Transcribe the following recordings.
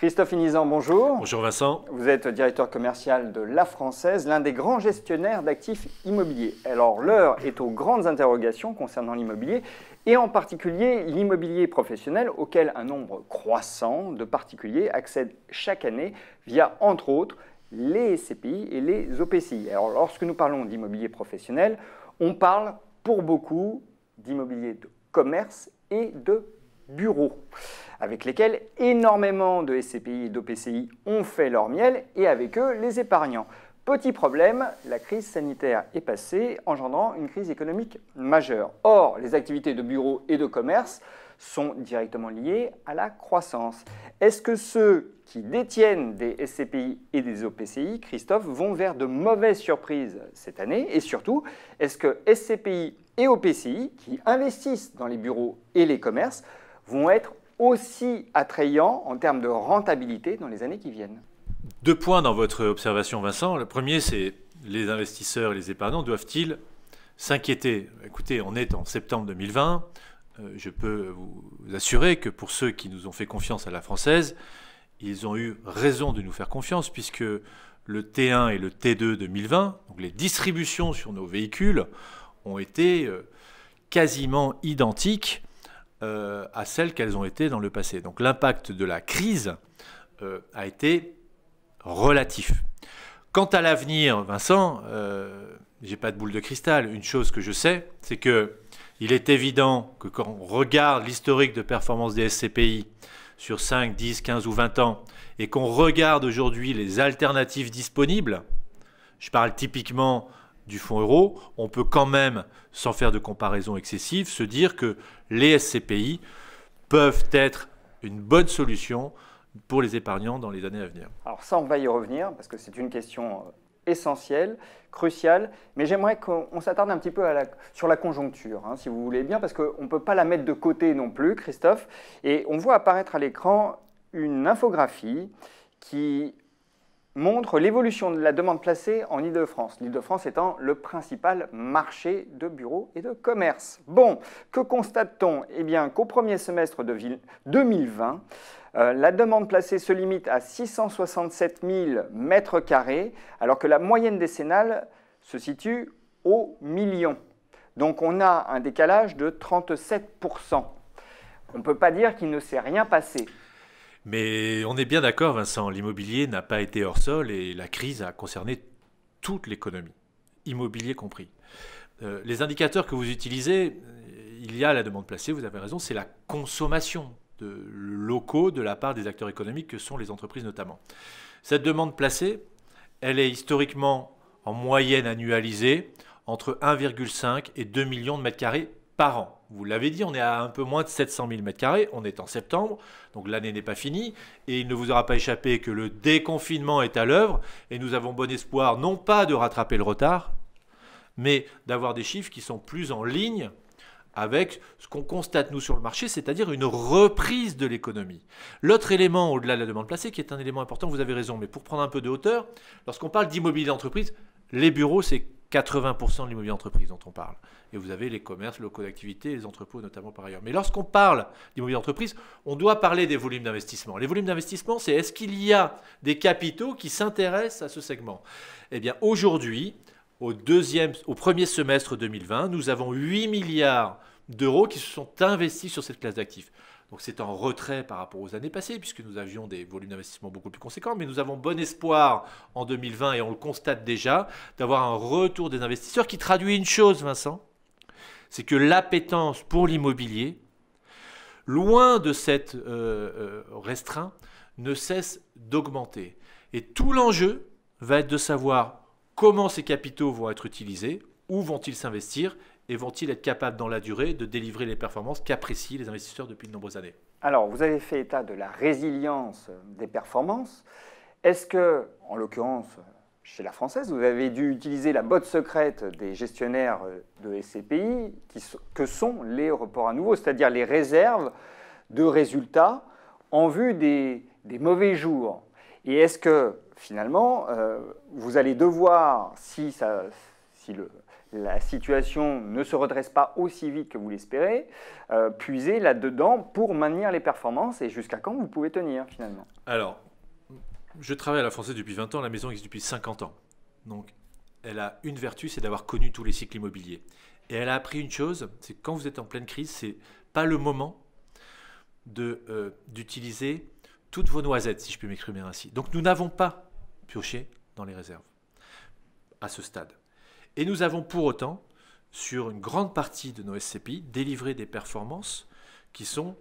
Christophe Inizan, bonjour. Bonjour Vincent. Vous êtes directeur commercial de La Française, l'un des grands gestionnaires d'actifs immobiliers. Alors l'heure est aux grandes interrogations concernant l'immobilier et en particulier l'immobilier professionnel auquel un nombre croissant de particuliers accède chaque année via entre autres les SCPI et les OPCI. Alors lorsque nous parlons d'immobilier professionnel, on parle pour beaucoup d'immobilier de commerce et de bureau avec lesquels énormément de SCPI et d'OPCI ont fait leur miel, et avec eux les épargnants. Petit problème, la crise sanitaire est passée, engendrant une crise économique majeure. Or, les activités de bureaux et de commerce sont directement liées à la croissance. Est-ce que ceux qui détiennent des SCPI et des OPCI, Christophe, vont vers de mauvaises surprises cette année Et surtout, est-ce que SCPI et OPCI, qui investissent dans les bureaux et les commerces, vont être aussi attrayant en termes de rentabilité dans les années qui viennent. Deux points dans votre observation, Vincent. Le premier, c'est les investisseurs et les épargnants doivent-ils s'inquiéter Écoutez, on est en septembre 2020. Euh, je peux vous assurer que pour ceux qui nous ont fait confiance à la française, ils ont eu raison de nous faire confiance puisque le T1 et le T2 2020, donc les distributions sur nos véhicules, ont été euh, quasiment identiques euh, à celles qu'elles ont été dans le passé. Donc l'impact de la crise euh, a été relatif. Quant à l'avenir, Vincent, je euh, j'ai pas de boule de cristal. Une chose que je sais, c'est que est évident que quand on regarde l'historique de performance des SCPI sur 5, 10, 15 ou 20 ans, et qu'on regarde aujourd'hui les alternatives disponibles, je parle typiquement du fonds euro, on peut quand même, sans faire de comparaison excessive, se dire que les SCPI peuvent être une bonne solution pour les épargnants dans les années à venir. Alors ça, on va y revenir, parce que c'est une question euh, essentielle, cruciale, mais j'aimerais qu'on s'attarde un petit peu à la, sur la conjoncture, hein, si vous voulez bien, parce qu'on ne peut pas la mettre de côté non plus, Christophe, et on voit apparaître à l'écran une infographie qui montre l'évolution de la demande placée en Ile-de-France. L'Ile-de-France étant le principal marché de bureaux et de commerce. Bon, que constate-t-on Eh bien qu'au premier semestre de 2020, euh, la demande placée se limite à 667 000 mètres carrés, alors que la moyenne décennale se situe au million. Donc on a un décalage de 37 on ne peut pas dire qu'il ne s'est rien passé. Mais on est bien d'accord, Vincent, l'immobilier n'a pas été hors sol et la crise a concerné toute l'économie, immobilier compris. Euh, les indicateurs que vous utilisez, euh, il y a la demande placée, vous avez raison, c'est la consommation de locaux de la part des acteurs économiques que sont les entreprises notamment. Cette demande placée, elle est historiquement en moyenne annualisée entre 1,5 et 2 millions de mètres carrés par an. Vous l'avez dit, on est à un peu moins de 700 000 m2, on est en septembre, donc l'année n'est pas finie, et il ne vous aura pas échappé que le déconfinement est à l'œuvre, et nous avons bon espoir non pas de rattraper le retard, mais d'avoir des chiffres qui sont plus en ligne avec ce qu'on constate nous sur le marché, c'est-à-dire une reprise de l'économie. L'autre élément au-delà de la demande placée, qui est un élément important, vous avez raison, mais pour prendre un peu de hauteur, lorsqu'on parle d'immobilier d'entreprise, les bureaux, c'est 80% de l'immobilier d'entreprise dont on parle. Et vous avez les commerces, les locaux d'activité, les entrepôts notamment par ailleurs. Mais lorsqu'on parle d'immobilier d'entreprise, on doit parler des volumes d'investissement. Les volumes d'investissement, c'est est-ce qu'il y a des capitaux qui s'intéressent à ce segment Eh bien aujourd'hui, au, au premier semestre 2020, nous avons 8 milliards d'euros qui se sont investis sur cette classe d'actifs. Donc c'est en retrait par rapport aux années passées, puisque nous avions des volumes d'investissement beaucoup plus conséquents, mais nous avons bon espoir en 2020, et on le constate déjà, d'avoir un retour des investisseurs qui traduit une chose, Vincent, c'est que l'appétence pour l'immobilier, loin de s'être euh, euh, restreint, ne cesse d'augmenter. Et tout l'enjeu va être de savoir comment ces capitaux vont être utilisés, où vont-ils s'investir et vont-ils être capables dans la durée de délivrer les performances qu'apprécient les investisseurs depuis de nombreuses années Alors, vous avez fait état de la résilience des performances. Est-ce que, en l'occurrence, chez la française, vous avez dû utiliser la botte secrète des gestionnaires de SCPI, que sont les reports à nouveau, c'est-à-dire les réserves de résultats en vue des, mauvais jours. Et est-ce que finalement, euh, vous allez devoir, si le, la situation ne se redresse pas aussi vite que vous l'espérez, Puiser euh, puisez là-dedans pour maintenir les performances et jusqu'à quand vous pouvez tenir finalement Alors, je travaille à la Française depuis 20 ans, la maison existe depuis 50 ans. Donc, elle a une vertu, c'est d'avoir connu tous les cycles immobiliers. Et elle a appris une chose, c'est que quand vous êtes en pleine crise, c'est pas le moment euh, d'utiliser toutes vos noisettes, si je peux m'exprimer ainsi. Donc, nous n'avons pas pioché dans les réserves à ce stade. Et nous avons pour autant, sur une grande partie de nos SCPI, délivré des performances qui sont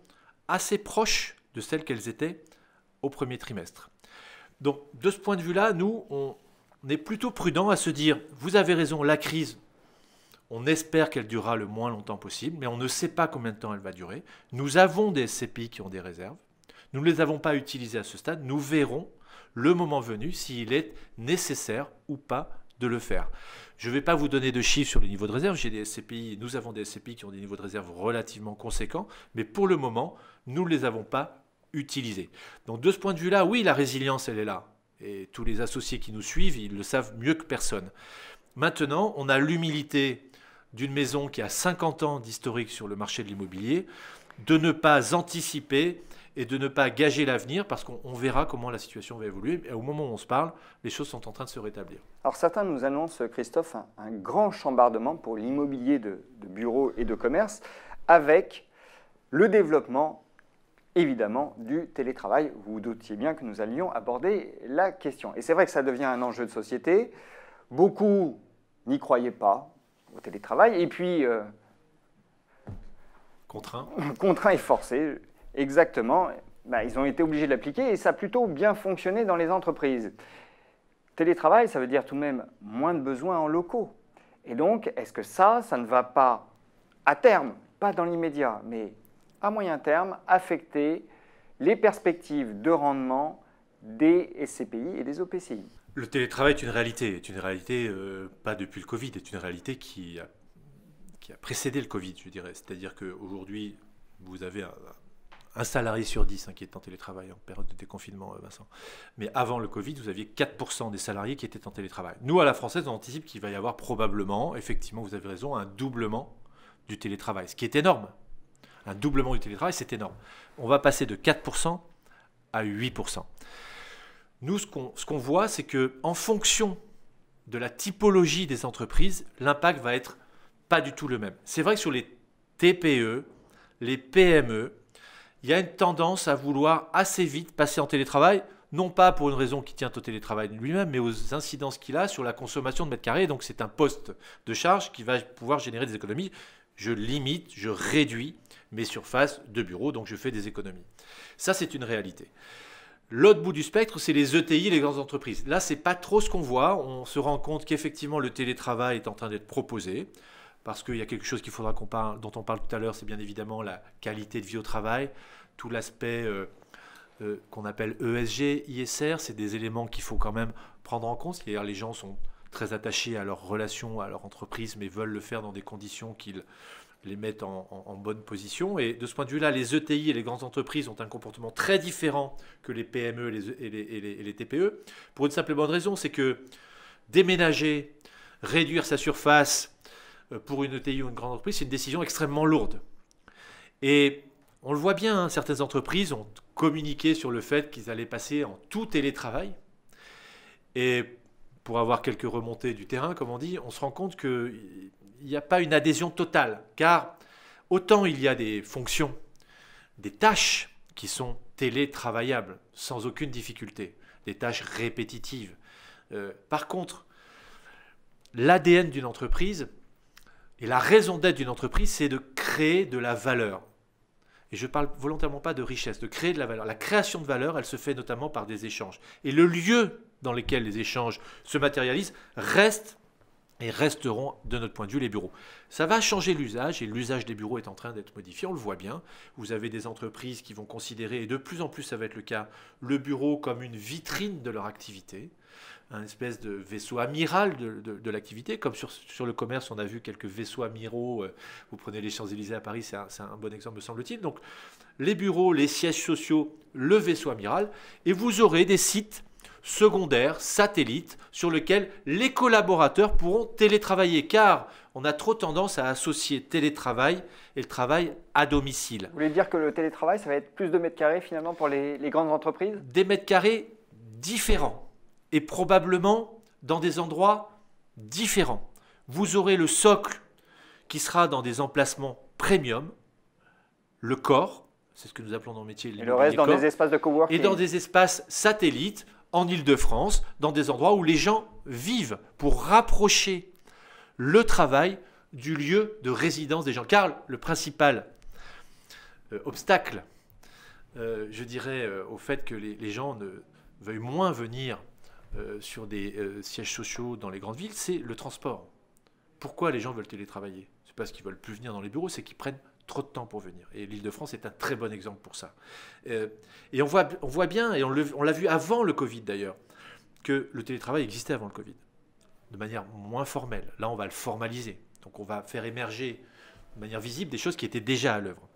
assez proches de celles qu'elles étaient au premier trimestre. Donc de ce point de vue-là, nous, on est plutôt prudent à se dire, vous avez raison, la crise, on espère qu'elle durera le moins longtemps possible, mais on ne sait pas combien de temps elle va durer. Nous avons des SCPI qui ont des réserves. Nous ne les avons pas utilisées à ce stade. Nous verrons le moment venu s'il est nécessaire ou pas de le faire. Je ne vais pas vous donner de chiffres sur le niveau de réserve. J'ai des SCPI, nous avons des SCPI qui ont des niveaux de réserve relativement conséquents, mais pour le moment, nous ne les avons pas utilisés. Donc de ce point de vue-là, oui, la résilience, elle est là. Et tous les associés qui nous suivent, ils le savent mieux que personne. Maintenant, on a l'humilité d'une maison qui a 50 ans d'historique sur le marché de l'immobilier de ne pas anticiper et de ne pas gager l'avenir parce qu'on verra comment la situation va évoluer. Et au moment où on se parle, les choses sont en train de se rétablir. Alors certains nous annoncent, Christophe, un, grand chambardement pour l'immobilier de, bureaux et de commerce avec le développement évidemment du télétravail. Vous vous doutiez bien que nous allions aborder la question. Et c'est vrai que ça devient un enjeu de société. Beaucoup n'y croyaient pas au télétravail. Et puis... Euh, contraint. contraint et forcé, Exactement. Bah, ils ont été obligés de l'appliquer et ça a plutôt bien fonctionné dans les entreprises. Télétravail, ça veut dire tout de même moins de besoins en locaux. Et donc, est-ce que ça, ça ne va pas à terme, pas dans l'immédiat, mais à moyen terme, affecter les perspectives de rendement des SCPI et des OPCI Le télétravail est une réalité, est une réalité euh, pas depuis le Covid, est une réalité qui a, qui a précédé le Covid, je dirais. C'est-à-dire qu'aujourd'hui, vous avez un un salarié sur 10 hein, qui est en télétravail en période de déconfinement, euh, Vincent. Mais avant le Covid, vous aviez 4% des salariés qui étaient en télétravail. Nous, à la française, on anticipe qu'il va y avoir probablement, effectivement, vous avez raison, un doublement du télétravail, ce qui est énorme. Un doublement du télétravail, c'est énorme. On va passer de 4% à 8%. Nous, ce qu'on ce voit, c'est que en fonction de la typologie des entreprises, l'impact va être pas du tout le même. C'est vrai que sur les TPE, les PME, il y a une tendance à vouloir assez vite passer en télétravail, non pas pour une raison qui tient au télétravail lui-même, mais aux incidences qu'il a sur la consommation de mètres carrés. Donc c'est un poste de charge qui va pouvoir générer des économies. Je limite, je réduis mes surfaces de bureau, donc je fais des économies. Ça, c'est une réalité. L'autre bout du spectre, c'est les ETI, les grandes entreprises. Là, ce n'est pas trop ce qu'on voit. On se rend compte qu'effectivement, le télétravail est en train d'être proposé parce qu'il y a quelque chose qu'il faudra qu'on parle, dont on parle tout à l'heure, c'est bien évidemment la qualité de vie au travail, tout l'aspect euh, euh, qu'on appelle ESG, ISR, c'est des éléments qu'il faut quand même prendre en compte, c'est-à-dire les gens sont très attachés à leurs relations, à leur entreprise, mais veulent le faire dans des conditions qui les mettent en, bonne position. Et de ce point de vue-là, les ETI et les grandes entreprises ont un comportement très différent que les PME et les, et les TPE, pour une simple et bonne raison, c'est que déménager, réduire sa surface, euh, pour une ETI ou une grande entreprise, c'est une décision extrêmement lourde. Et on le voit bien, hein, certaines entreprises ont communiqué sur le fait qu'ils allaient passer en tout télétravail. Et pour avoir quelques remontées du terrain, comme on dit, on se rend compte qu'il n'y a pas une adhésion totale. Car autant il y a des fonctions, des tâches qui sont télétravaillables sans aucune difficulté, des tâches répétitives. Euh, par contre, l'ADN d'une entreprise, et la raison d'être d'une entreprise, c'est de créer de la valeur. Et je ne parle volontairement pas de richesse, de créer de la valeur. La création de valeur, elle se fait notamment par des échanges. Et le lieu dans lequel les échanges se matérialisent reste et resteront, de notre point de vue, les bureaux. Ça va changer l'usage, et l'usage des bureaux est en train d'être modifié, on le voit bien. Vous avez des entreprises qui vont considérer, et de plus en plus ça va être le cas, le bureau comme une vitrine de leur activité un espèce de vaisseau amiral de, l'activité. Comme sur, le commerce, on a vu quelques vaisseaux amiraux. Euh, vous prenez les Champs-Élysées à Paris, c'est un, bon exemple, me semble-t-il. Donc, les bureaux, les sièges sociaux, le vaisseau amiral. Et vous aurez des sites secondaires, satellites, sur lesquels les collaborateurs pourront télétravailler. Car on a trop tendance à associer télétravail et le travail à domicile. Vous voulez dire que le télétravail, ça va être plus de mètres carrés finalement pour les grandes entreprises Des mètres carrés différents et probablement dans des endroits différents. Vous aurez le socle qui sera dans des emplacements premium, le corps, c'est ce que nous appelons dans le métier. Et le reste dans des espaces de coworking. Et dans des espaces satellites, en Ile-de-France, dans des endroits où les gens vivent, pour rapprocher le travail du lieu de résidence des gens. Car le principal euh, obstacle, euh, je dirais, euh, au fait que les, les gens ne veuillent moins venir euh, sur des euh, sièges sociaux dans les grandes villes, c'est le transport. Pourquoi les gens veulent télétravailler C'est pas parce qu'ils veulent plus venir dans les bureaux, c'est qu'ils prennent trop de temps pour venir. Et l'Île-de-France est un très bon exemple pour ça. Euh, et on voit, bien, et on l'a vu avant le Covid d'ailleurs, que le télétravail existait avant le Covid, de manière moins formelle. Là, on va le formaliser. Donc on va faire émerger de manière visible des choses qui étaient déjà à l'œuvre.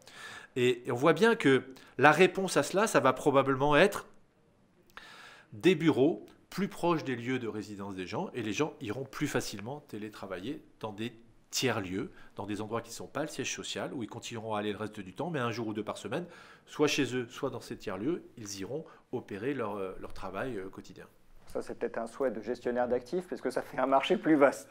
et on voit bien que la réponse à cela, ça va probablement être des bureaux plus proche des lieux de résidence des gens et les gens iront plus facilement télétravailler dans des tiers-lieux, dans des endroits qui ne sont pas le siège social, où ils continueront à aller le reste du temps, mais un jour ou deux par semaine, soit chez eux, soit dans ces tiers-lieux, ils iront opérer leur, euh, leur travail euh, quotidien. Ça, c'est peut-être un souhait de gestionnaire d'actifs, parce que ça fait un marché plus vaste.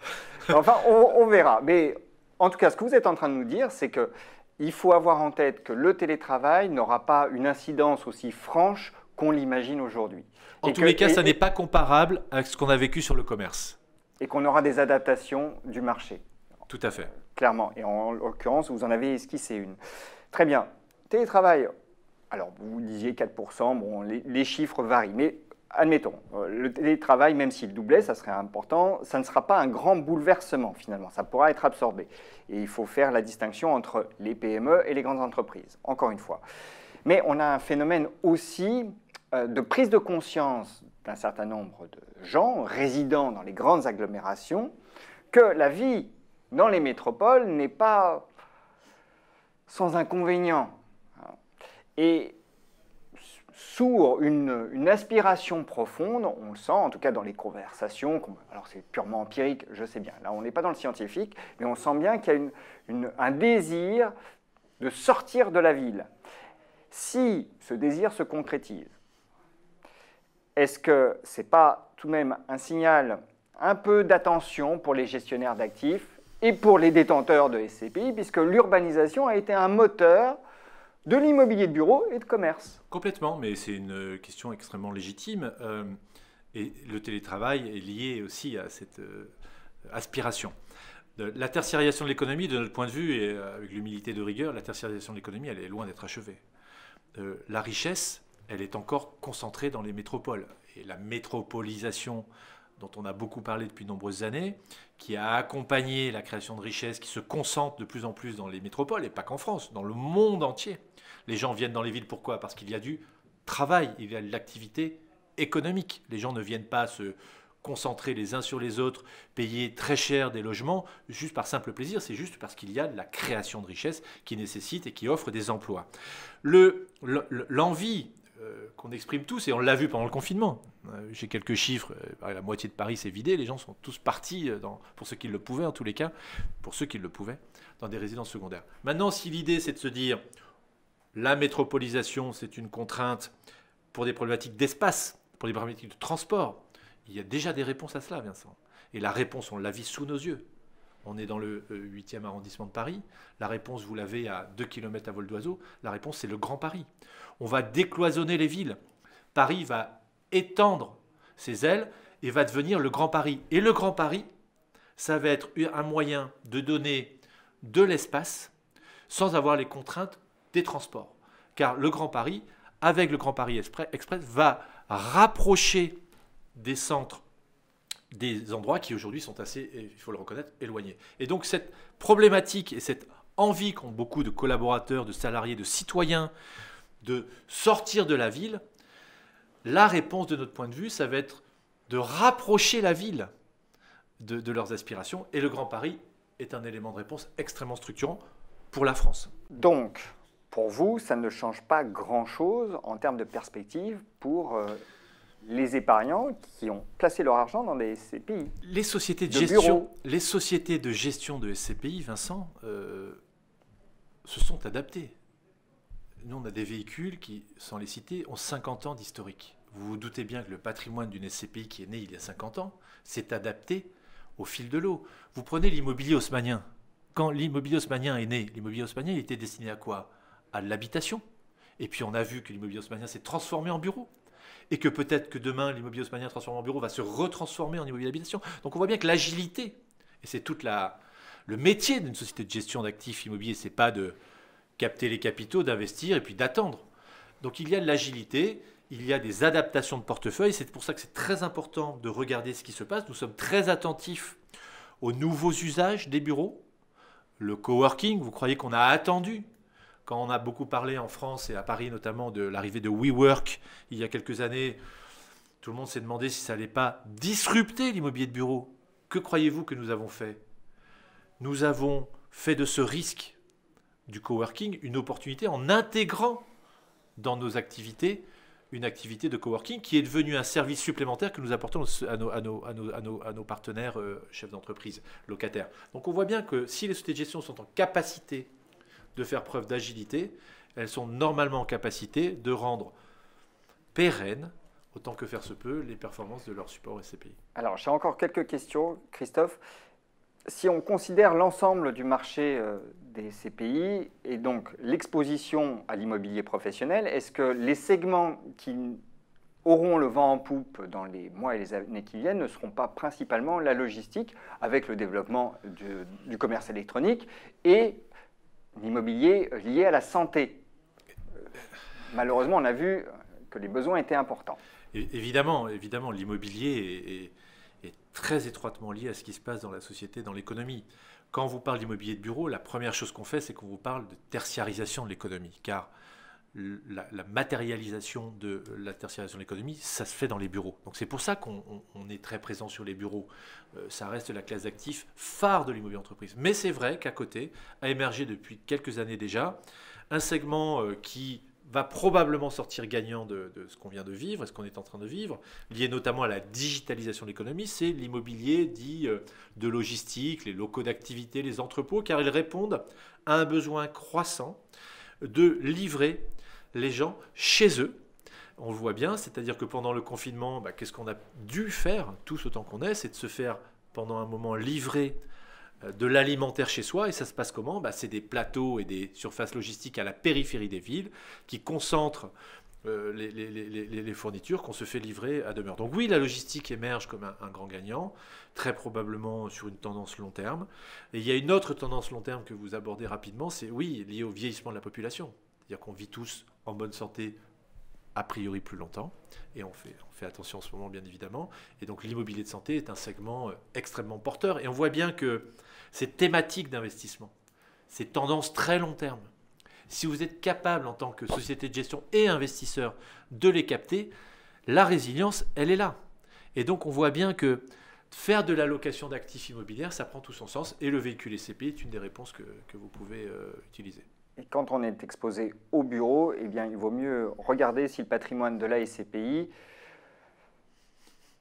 Enfin, on, verra. Mais en tout cas, ce que vous êtes en train de nous dire, c'est qu'il faut avoir en tête que le télétravail n'aura pas une incidence aussi franche qu'on l'imagine aujourd'hui. En tous les cas, ça n'est pas comparable à ce qu'on a vécu sur le commerce. Et qu'on aura des adaptations du marché. Tout à fait. Clairement. Et en l'occurrence, vous en avez esquissé une. Très bien. Télétravail. Alors, vous disiez 4%, bon, les chiffres varient. Mais admettons, euh, le télétravail, même s'il doublait, ça serait important, ça ne sera pas un grand bouleversement finalement, ça pourra être absorbé. Et il faut faire la distinction entre les PME et les grandes entreprises, encore une fois. Mais on a un phénomène aussi euh, de prise de conscience d'un certain nombre de gens résidant dans les grandes agglomérations que la vie dans les métropoles n'est pas sans inconvénient. Et sourd une, aspiration profonde, on le sent en tout cas dans les conversations, alors c'est purement empirique, je sais bien, là on n'est pas dans le scientifique, mais on sent bien qu'il y a un désir de sortir de la ville. Si ce désir se concrétise, est-ce que ce n'est pas tout de même un signal un peu d'attention pour les gestionnaires d'actifs et pour les détenteurs de SCPI, puisque l'urbanisation a été un moteur de l'immobilier de bureau et de commerce Complètement, mais c'est une question extrêmement légitime. Euh, et le télétravail est lié aussi à cette euh, aspiration. La tertiarisation de l'économie, de notre point de vue, et euh, avec l'humilité de rigueur, la tertiarisation de l'économie, elle est loin d'être achevée. la richesse, elle est encore concentrée dans les métropoles. Et la métropolisation dont on a beaucoup parlé depuis de nombreuses années, qui a accompagné la création de richesses qui se concentre de plus en plus dans les métropoles, et pas qu'en France, dans le monde entier. Les gens viennent dans les villes pourquoi Parce qu'il y a du travail, il y a de l'activité économique. Les gens ne viennent pas se concentrer les uns sur les autres, payer très cher des logements, juste par simple plaisir, c'est juste parce qu'il y a de la création de richesses qui nécessite et qui offre des emplois. L'envie de euh, qu'on exprime tous, et on l'a vu pendant le confinement. Euh, j'ai quelques chiffres, euh, la moitié de Paris s'est vidée, les gens sont tous partis, pour ceux qui le pouvaient en tous les cas, pour ceux qui le pouvaient, dans des résidences secondaires. Maintenant, si l'idée c'est de se dire, la métropolisation c'est une contrainte pour des problématiques d'espace, pour des problématiques de transport, il y a déjà des réponses à cela, Vincent. Et la réponse, on la vit sous nos yeux on est dans le 8e euh, arrondissement de Paris. La réponse, vous l'avez à 2 km à vol d'oiseau. La réponse, c'est le Grand Paris. On va décloisonner les villes. Paris va étendre ses ailes et va devenir le Grand Paris. Et le Grand Paris, ça va être un moyen de donner de l'espace sans avoir les contraintes des transports. Car le Grand Paris, avec le Grand Paris Express, va rapprocher des centres des endroits qui aujourd'hui sont assez, il faut le reconnaître, éloignés. Et donc cette problématique et cette envie qu'ont beaucoup de collaborateurs, de salariés, de citoyens de sortir de la ville, la réponse de notre point de vue, ça va être de rapprocher la ville de, leurs aspirations. Et le Grand Paris est un élément de réponse extrêmement structurant pour la France. Donc, pour vous, ça ne change pas grand-chose en termes de perspective pour... Euh, les épargnants qui ont placé leur argent dans des SCPI. Les sociétés de, gestion, les sociétés de gestion de SCPI, Vincent, euh, se sont adaptées. Nous, on a des véhicules qui, sans les citer, ont 50 ans d'historique. Vous vous doutez bien que le patrimoine d'une SCPI qui est née il y a 50 ans s'est adapté au fil de l'eau. Vous prenez l'immobilier haussmanien. Quand l'immobilier haussmanien est né, l'immobilier haussmanien était destiné à quoi À l'habitation. Et puis on a vu que l'immobilier haussmanien s'est transformé en bureau et que peut-être que demain, l'immobilier haussmanien transformé en bureau va se retransformer en immobilier d'habitation. Donc on voit bien que l'agilité, et c'est toute la le métier d'une société de gestion d'actifs immobiliers, c'est pas de capter les capitaux, d'investir et puis d'attendre. Donc il y a de l'agilité, il y a des adaptations de portefeuille. C'est pour ça que c'est très important de regarder ce qui se passe. Nous sommes très attentifs aux nouveaux usages des bureaux. Le coworking, vous croyez qu'on a attendu quand on a beaucoup parlé en France et à Paris notamment de l'arrivée de WeWork il y a quelques années, tout le monde s'est demandé si ça n'allait pas disrupter l'immobilier de bureau. Que croyez-vous que nous avons fait Nous avons fait de ce risque du coworking une opportunité en intégrant dans nos activités une activité de coworking qui est devenue un service supplémentaire que nous apportons à nos, partenaires euh, chefs d'entreprise, locataires. Donc on voit bien que si les sociétés de gestion sont en capacité de faire preuve d'agilité, elles sont normalement en capacité de rendre pérennes, autant que faire se peut, les performances de leur support SCPI. Alors, j'ai encore quelques questions, Christophe. Si on considère l'ensemble du marché euh, des CPI et donc l'exposition à l'immobilier professionnel, est-ce que les segments qui auront le vent en poupe dans les mois et les années qui viennent ne seront pas principalement la logistique, avec le développement du, du commerce électronique et L'immobilier lié à la santé. Euh, malheureusement, on a vu que les besoins étaient importants. Évidemment, évidemment, l'immobilier est, très étroitement lié à ce qui se passe dans la société, dans l'économie. Quand on vous parle d'immobilier de bureau, la première chose qu'on fait, c'est qu'on vous parle de tertiarisation de l'économie, car la, matérialisation de la tertiarisation de l'économie, ça se fait dans les bureaux. Donc c'est pour ça qu'on est très présent sur les bureaux. Euh, ça reste la classe d'actifs phare de l'immobilier entreprise. Mais c'est vrai qu'à côté, a émergé depuis quelques années déjà un segment euh, qui va probablement sortir gagnant de, ce qu'on vient de vivre, ce qu'on est en train de vivre, lié notamment à la digitalisation de l'économie, c'est l'immobilier dit euh, de logistique, les locaux d'activité, les entrepôts, car ils répondent à un besoin croissant de livrer les gens chez eux. On voit bien, c'est-à-dire que pendant le confinement, bah, qu'est-ce qu'on a dû faire, tout ce temps qu'on est, c'est de se faire pendant un moment livrer euh, de l'alimentaire chez soi. Et ça se passe comment bah, C'est des plateaux et des surfaces logistiques à la périphérie des villes qui concentrent euh, les, fournitures qu'on se fait livrer à demeure. Donc oui, la logistique émerge comme un, grand gagnant, très probablement sur une tendance long terme. Et il y a une autre tendance long terme que vous abordez rapidement, c'est oui, liée au vieillissement de la population. C'est-à-dire qu'on vit tous en bonne santé a priori plus longtemps, et on fait, on fait attention en ce moment bien évidemment. Et donc l'immobilier de santé est un segment euh, extrêmement porteur, et on voit bien que ces thématiques d'investissement, ces tendances très long terme, si vous êtes capable en tant que société de gestion et investisseur de les capter, la résilience, elle est là. Et donc on voit bien que faire de l'allocation d'actifs immobiliers, ça prend tout son sens et le véhicule SCPI est une des réponses que, vous pouvez euh, utiliser. Et quand on est exposé au bureau, eh bien, il vaut mieux regarder si le patrimoine de la SCPI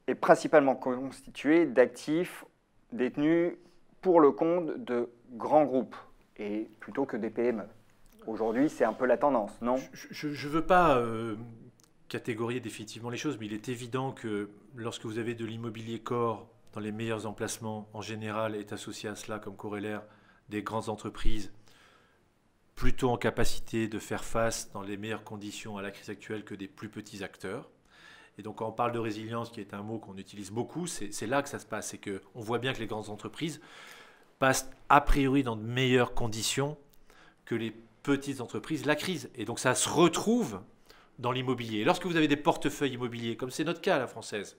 est principalement constitué d'actifs détenus pour le compte de grands groupes et plutôt que des PME. Aujourd'hui, c'est un peu la tendance, non Je ne veux pas euh, catégorier définitivement les choses, mais il est évident que lorsque vous avez de l'immobilier corps dans les meilleurs emplacements, en général, est associé à cela comme corollaire des grandes entreprises plutôt en capacité de faire face dans les meilleures conditions à la crise actuelle que des plus petits acteurs. Et donc quand on parle de résilience, qui est un mot qu'on utilise beaucoup, c'est là que ça se passe. C'est qu'on voit bien que les grandes entreprises passent a priori dans de meilleures conditions que les petites entreprises la crise. Et donc ça se retrouve dans l'immobilier. Lorsque vous avez des portefeuilles immobiliers, comme c'est notre cas à la française,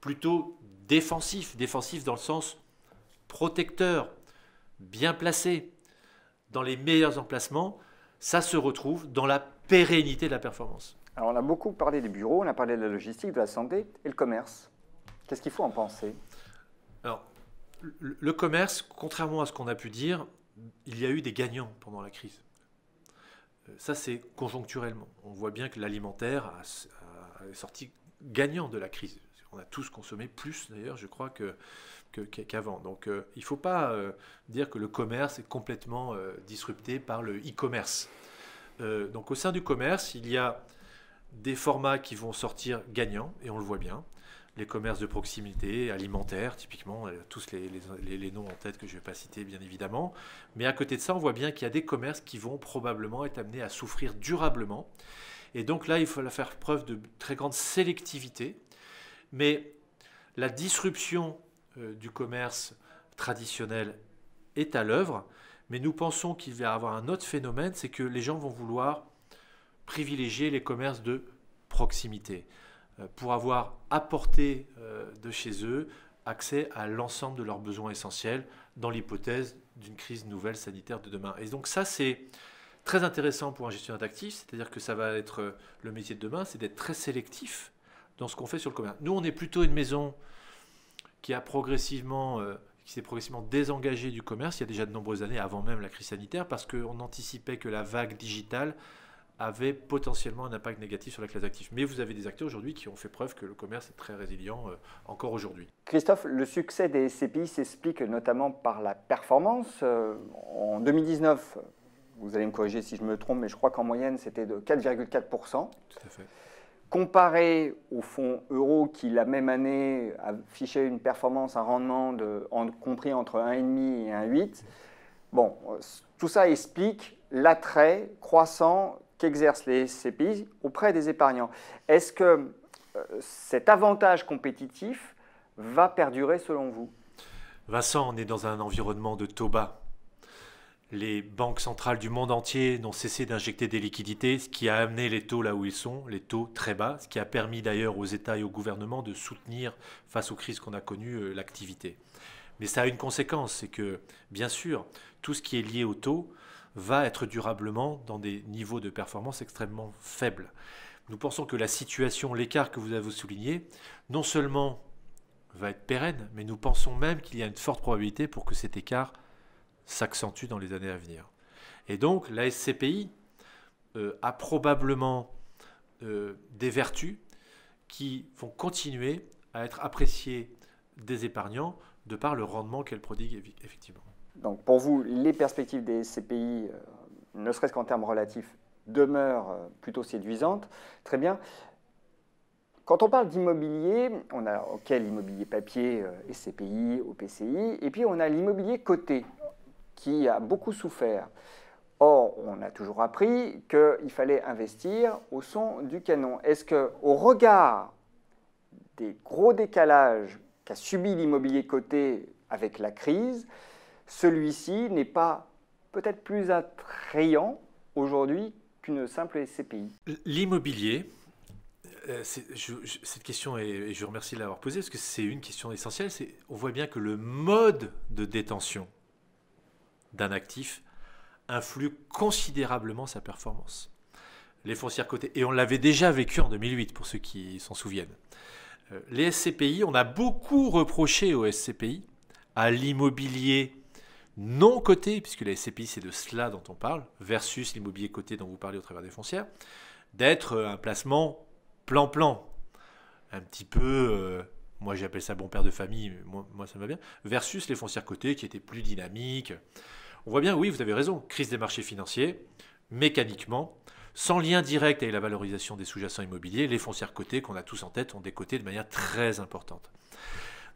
plutôt défensif, défensif dans le sens protecteur, bien placé, dans les meilleurs emplacements, ça se retrouve dans la pérennité de la performance. Alors on a beaucoup parlé des bureaux, on a parlé de la logistique, de la santé et le commerce. Qu'est-ce qu'il faut en penser Alors le commerce, contrairement à ce qu'on a pu dire, il y a eu des gagnants pendant la crise. Ça, c'est conjoncturellement. On voit bien que l'alimentaire est sorti gagnant de la crise. On a tous consommé plus, d'ailleurs, je crois, qu'avant. Donc, euh, il ne faut pas euh, dire que le commerce est complètement euh, disrupté par le e-commerce. donc, au sein du commerce, il y a des formats qui vont sortir gagnants, et on le voit bien les commerces de proximité, alimentaires, typiquement, euh, tous les, les, les noms en tête que je ne vais pas citer, bien évidemment. Mais à côté de ça, on voit bien qu'il y a des commerces qui vont probablement être amenés à souffrir durablement. Et donc là, il faut faire preuve de très grande sélectivité. Mais la disruption euh, du commerce traditionnel est à l'œuvre, mais nous pensons qu'il va y avoir un autre phénomène, c'est que les gens vont vouloir privilégier les commerces de proximité. Euh, pour avoir apporté euh, de chez eux accès à l'ensemble de leurs besoins essentiels dans l'hypothèse d'une crise nouvelle sanitaire de demain. Et donc ça, c'est très intéressant pour un gestionnaire d'actifs, c'est-à-dire que ça va être euh, le métier de demain, c'est d'être très sélectif dans ce qu'on fait sur le commerce. Nous, on est plutôt une maison qui a qui s'est progressivement désengagée du commerce il y a déjà de nombreuses années, avant même la crise sanitaire, parce qu'on anticipait que la vague digitale avait potentiellement un impact négatif sur la classe d'actifs. Mais vous avez des acteurs aujourd'hui qui ont fait preuve que le commerce est très résilient euh, encore aujourd'hui. Christophe, le succès des SCPI s'explique notamment par la performance. Euh, en 2019, vous allez me corriger si je me trompe, mais je crois qu'en moyenne c'était de 4,4%. Tout à fait. Comparé au fonds euro qui, la même année, affichait une performance, un rendement de, en, compris entre 1,5 et 1,8, bon, euh, tout ça explique l'attrait croissant qu'exercent les CPI auprès des épargnants. Est-ce que euh, cet avantage compétitif va perdurer selon vous Vincent, on est dans un environnement de taux bas. Les banques centrales du monde entier n'ont cessé d'injecter des liquidités, ce qui a amené les taux là où ils sont, les taux très bas, ce qui a permis d'ailleurs aux États et au gouvernement de soutenir face aux crises qu'on a connues euh, l'activité. Mais ça a une conséquence, c'est que bien sûr, tout ce qui est lié au taux va être durablement dans des niveaux de performance extrêmement faibles. Nous pensons que la situation, l'écart que vous avez souligné, non seulement va être pérenne, mais nous pensons même qu'il y a une forte probabilité pour que cet écart s'accentue dans les années à venir. Et donc la SCPI euh, a probablement euh, des vertus qui vont continuer à être appréciées des épargnants de par le rendement qu'elle prodigue effectivement. Donc pour vous, les perspectives des SCPI, euh, ne serait-ce qu'en termes relatifs, demeurent euh, plutôt séduisantes. Très bien. Quand on parle d'immobilier, on a OK l'immobilier papier, euh, SCPI, OPCI, et puis on a l'immobilier coté, qui a beaucoup souffert. Or, on a toujours appris qu'il fallait investir au son du canon. Est-ce qu'au au regard des gros décalages qu'a subi l'immobilier coté avec la crise, celui-ci n'est pas peut-être plus attrayant aujourd'hui qu'une simple SCPI. L'immobilier, euh, cette question, et je vous remercie de l'avoir posée, parce que c'est une question essentielle, on voit bien que le mode de détention d'un actif influe considérablement sa performance. Les foncières cotées, et on l'avait déjà vécu en 2008, pour ceux qui s'en souviennent. Euh, les SCPI, on a beaucoup reproché aux SCPI, à l'immobilier non coté, puisque la SCPI c'est de cela dont on parle, versus l'immobilier coté dont vous parlez au travers des foncières, d'être euh, un placement plan-plan, un petit peu, euh, moi j'appelle ça bon père de famille, moi, ça me va bien, versus les foncières cotées qui étaient plus dynamiques. On voit bien, oui, vous avez raison, crise des marchés financiers, mécaniquement, sans lien direct avec la valorisation des sous-jacents immobiliers, les foncières cotées qu'on a tous en tête ont décoté de manière très importante.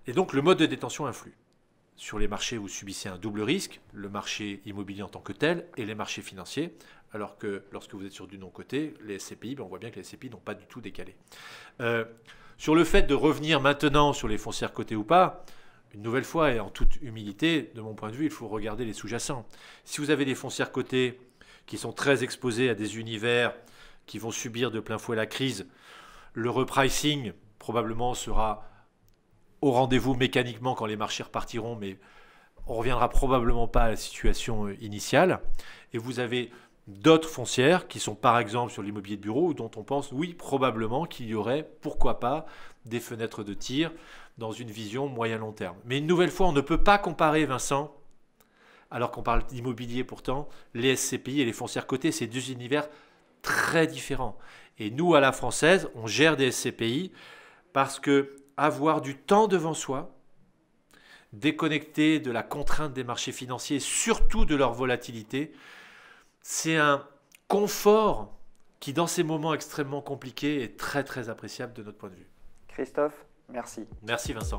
Et donc le mode de détention influe sur les marchés, vous subissez un double risque, le marché immobilier en tant que tel et les marchés financiers, alors que lorsque vous êtes sur du non-côté, les SCPI, ben, on voit bien que les SCPI n'ont pas du tout décalé. Euh, sur le fait de revenir maintenant sur les foncières cotées ou pas, une nouvelle fois et en toute humilité, de mon point de vue, il faut regarder les sous-jacents. Si vous avez des foncières cotées qui sont très exposées à des univers qui vont subir de plein fouet la crise, le repricing probablement sera au rendez-vous mécaniquement quand les marchés repartiront, mais on reviendra probablement pas à la situation euh, initiale. Et vous avez d'autres foncières qui sont par exemple sur l'immobilier de bureau dont on pense oui probablement qu'il y aurait pourquoi pas des fenêtres de tir dans une vision moyen long terme. Mais une nouvelle fois, on ne peut pas comparer Vincent alors qu'on parle d'immobilier pourtant, les SCPI et les foncières cotées, c'est deux univers très différents. Et nous à la française, on gère des SCPI parce que avoir du temps devant soi, déconnecté de la contrainte des marchés financiers, surtout de leur volatilité, c'est un confort qui, dans ces moments extrêmement compliqués, est très très appréciable de notre point de vue. Christophe, merci. Merci Vincent.